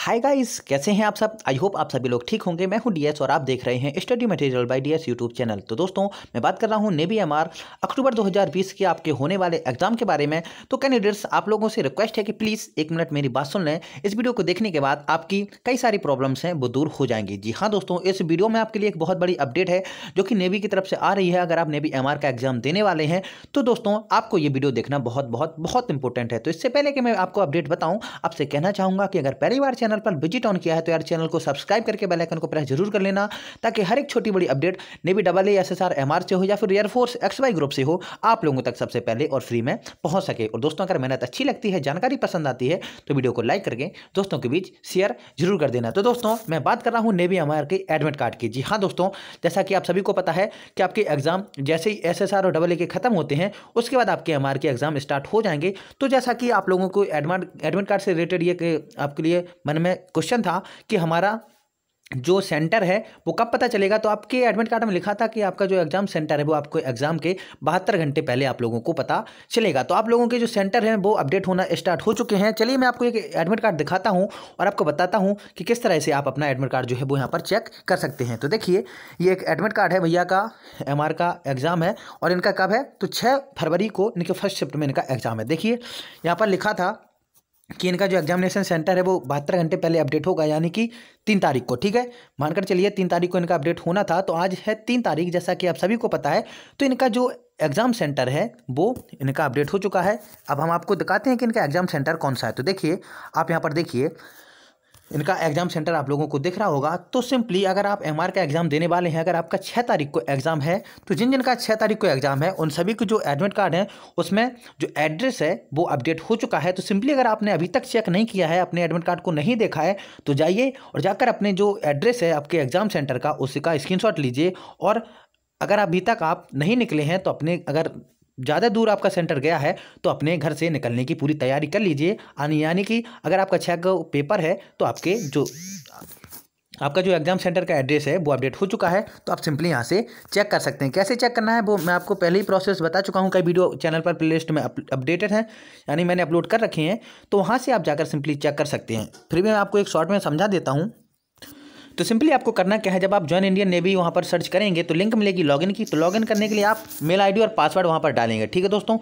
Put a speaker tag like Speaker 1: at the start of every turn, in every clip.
Speaker 1: hi guys कैसे हैं आप सब आई होप आप सभी लोग ठीक होंगे मैं हूं डीएस और आप देख रहे हैं study material by DS YouTube channel तो दोस्तों मैं बात कर रहा हूं नेबी एमआर अक्टूबर 2020 के आपके होने वाले एग्जाम के बारे में तो कैंडिडेट्स आप लोगों से रिक्वेस्ट है कि प्लीज़ एक मिनट मेरी बात सुन लें इस वीडियो को देखने के बाद आपकी कई सारी प्रॉब्लम्स हैं वो दूर हो जाएंगी जी हाँ दोस्तों इस वीडियो में आपके लिए एक बहुत बड़ी अपडेट है जो कि नेवी की तरफ से आ रही है अगर आप नेवी एम का एग्जाम देने वाले हैं तो दोस्तों आपको ये वीडियो देखना बहुत बहुत बहुत इंपॉर्टेंट है तो इससे पहले कि मैं आपको अपडेट बताऊँ आपसे कहना चाहूँगा कि अगर पहली बार चैनल चैनल पर विजिट ऑन किया है तो यार चैनल को सब्सक्राइब करके बेलाइकन को प्रेस जरूर कर लेना ताकि हर एक छोटी बड़ी update navy double A S से हो या फिर एयरफोर्स एक्स वाई ग्रुप से हो आप लोगों तक सबसे पहले और फ्री में पहुँच सके और दोस्तों अगर मेहनत अच्छी लगती है जानकारी पसंद आती है तो वीडियो को लाइक करके दोस्तों के बीच शेयर जरूर कर देना तो दोस्तों मैं बात कर रहा हूँ नेवी एम के एडमिट कार्ड की जी हाँ दोस्तों जैसा कि आप सभी को पता है कि आपके एग्जाम जैसे ही एस और डबल के खत्म होते हैं उसके बाद आपके एम के एग्जाम स्टार्ट हो जाएंगे तो जैसा कि आप लोगों को एडमिट एडमिट कार्ड से रिलेटेड ये आपके लिए मन में क्वेश्चन था कि हमारा जो सेंटर है वो कब पता चलेगा तो आपके एडमिट कार्ड में लिखा था कि आपका जो एग्ज़ाम सेंटर है वो आपको एग्ज़ाम के बहत्तर घंटे पहले आप लोगों को पता चलेगा तो आप लोगों के जो सेंटर हैं वो अपडेट होना स्टार्ट हो चुके हैं चलिए मैं आपको एक एडमिट कार्ड दिखाता हूँ और आपको बताता हूँ कि किस तरह से आप अपना एडमिट कार्ड जो है वो यहाँ पर चेक कर सकते हैं तो देखिए ये एक एडमिट कार्ड है भैया का एम का एग्ज़ाम है और इनका कब है तो छः फरवरी को इनके फर्स्ट शिफ्ट में इनका एग्ज़ाम है देखिए यहाँ पर लिखा था कि इनका जो एग्जामिनेशन सेंटर है वो बहत्तर घंटे पहले अपडेट होगा यानी कि तीन तारीख को ठीक है मानकर चलिए तीन तारीख को इनका अपडेट होना था तो आज है तीन तारीख जैसा कि आप सभी को पता है तो इनका जो एग्ज़ाम सेंटर है वो इनका अपडेट हो चुका है अब हम आपको दिखाते हैं कि इनका एग्ज़ाम सेंटर कौन सा है तो देखिए आप यहाँ पर देखिए इनका एग्ज़ाम सेंटर आप लोगों को दिख रहा होगा तो सिंपली अगर आप एम का एग्ज़ाम देने वाले हैं अगर आपका छः तारीख को एग्ज़ाम है तो जिन जिनका छः तारीख को एग्ज़ाम है उन सभी को जो एडमिट कार्ड है उसमें जो एड्रेस है वो अपडेट हो चुका है तो सिंपली अगर आपने अभी तक चेक नहीं किया है अपने एडमिट कार्ड को नहीं देखा है तो जाइए और जाकर अपने जो एड्रेस है आपके एग्ज़ाम सेंटर का उसका स्क्रीनशॉट लीजिए और अगर अभी तक आप नहीं निकले हैं तो अपने अगर ज़्यादा दूर आपका सेंटर गया है तो अपने घर से निकलने की पूरी तैयारी कर लीजिए यानी कि अगर आपका छः का पेपर है तो आपके जो आपका जो एग्ज़ाम सेंटर का एड्रेस है वो अपडेट हो चुका है तो आप सिंपली यहाँ से चेक कर सकते हैं कैसे चेक करना है वो मैं आपको पहले ही प्रोसेस बता चुका हूँ कई वीडियो चैनल पर प्लेलिस्ट में अपडेटेड हैं यानी मैंने अपलोड कर रखे हैं तो वहाँ से आप जाकर सिंपली चेक कर सकते हैं फिर भी मैं आपको एक शॉर्ट में समझा देता हूँ तो सिंपली आपको करना क्या है जब आप ज्वाइन इंडियन नेवी वहाँ पर सर्च करेंगे तो लिंक मिलेगी लॉगिन की तो लॉगिन करने के लिए आप मेल आईडी और पासवर्ड वहाँ पर डालेंगे ठीक है दोस्तों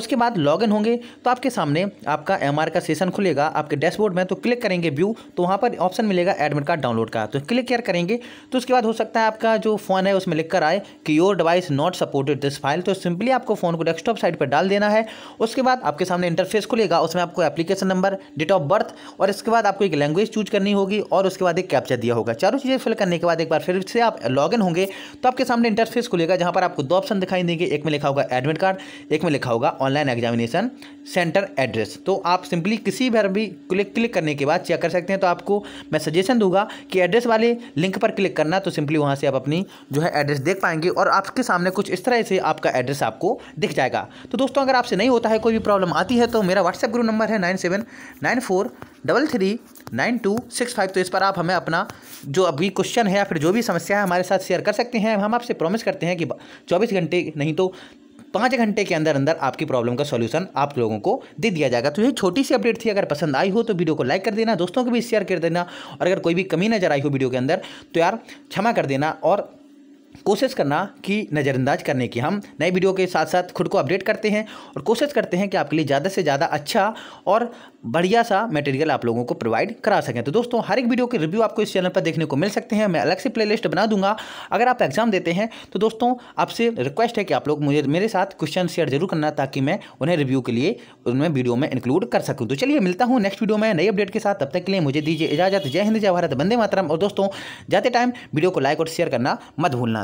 Speaker 1: उसके बाद लॉगिन होंगे तो आपके सामने आपका एम का सेशन खुलेगा आपके डैशबोर्ड में तो क्लिक करेंगे व्यू तो वहाँ पर ऑप्शन मिलेगा एडमिट कार्ड डाउनलोड का तो क्लिक केयर करेंगे तो उसके बाद हो सकता है आपका जो फ़ोन है उसमें लिख कर आए कि your device not supported this file तो सिंपली आपको फ़ोन को डेस्कटॉप साइड पर डाल देना है उसके बाद आपके सामने इंटरफेस खुलेगा उसमें आपको application number date of birth और इसके बाद आपको एक लैंग्वेज चूज करनी होगी और उसके बाद एक कैप्चर दिया होगा चारों चीज़ें फिल करने के बाद एक बार फिर से आप लॉगिन होंगे तो आपके सामने इंटरफेस खुलेगा जहाँ पर आपको दो ऑप्शन दिखाई देंगे एक में लिखा होगा एडमिट कार्ड एक में लिखा होगा ऑनलाइन एग्जामिनेशन सेंटर एड्रेस तो आप सिंपली किसी भर भी क्लिक क्लिक करने के बाद चेक कर सकते हैं तो आपको मैं सजेशन दूंगा कि एड्रेस वाले लिंक पर क्लिक करना तो सिंपली वहाँ से आप अपनी जो है एड्रेस देख पाएंगे और आपके सामने कुछ इस तरह से आपका एड्रेस आपको दिख जाएगा तो दोस्तों अगर आपसे नहीं होता है कोई भी प्रॉब्लम आती है तो मेरा व्हाट्सएप ग्रुप नंबर है nine seven nine four double three nine two six five तो इस पर आप हमें अपना जो अभी क्वेश्चन है या फिर जो भी समस्या है हमारे साथ शेयर कर सकते हैं हम आपसे प्रॉमिस करते हैं कि चौबीस घंटे नहीं तो पाँच घंटे के अंदर अंदर आपकी प्रॉब्लम का सॉल्यूशन आप लोगों को दे दिया जाएगा तो ये छोटी सी अपडेट थी अगर पसंद आई हो तो वीडियो को लाइक कर देना दोस्तों को भी शेयर कर देना और अगर कोई भी कमी नजर आई हो वीडियो के अंदर तो यार क्षमा कर देना और कोशिश करना कि नज़रअंदाज करने की हम नए वीडियो के साथ साथ खुद को अपडेट करते हैं और कोशिश करते हैं कि आपके लिए ज़्यादा से ज़्यादा अच्छा और बढ़िया सा मटेरियल आप लोगों को प्रोवाइड करा सकें तो दोस्तों हर एक वीडियो के रिव्यू आपको इस चैनल पर देखने को मिल सकते हैं मैं अलग से प्लेलिस्ट बना दूंगा अगर आप एग्जाम देते हैं तो दोस्तों आपसे रिक्वेस्ट है कि आप लोग मुझे मेरे साथ क्वेश्चन शेयर जरूर करना ताकि मैं उन्हें रिव्यू के लिए उनमें वीडियो में इंक्लूड कर सकूँ तो चलिए मिलता हूँ नेक्स्ट वीडियो में नई अपडेट के साथ तब तक के लिए मुझे दीजिए इजाजत जय हिंद जय भारत बंदे मातरम और दोस्तों जाते टाइम वीडियो को लाइक और शेयर करना मत भूलना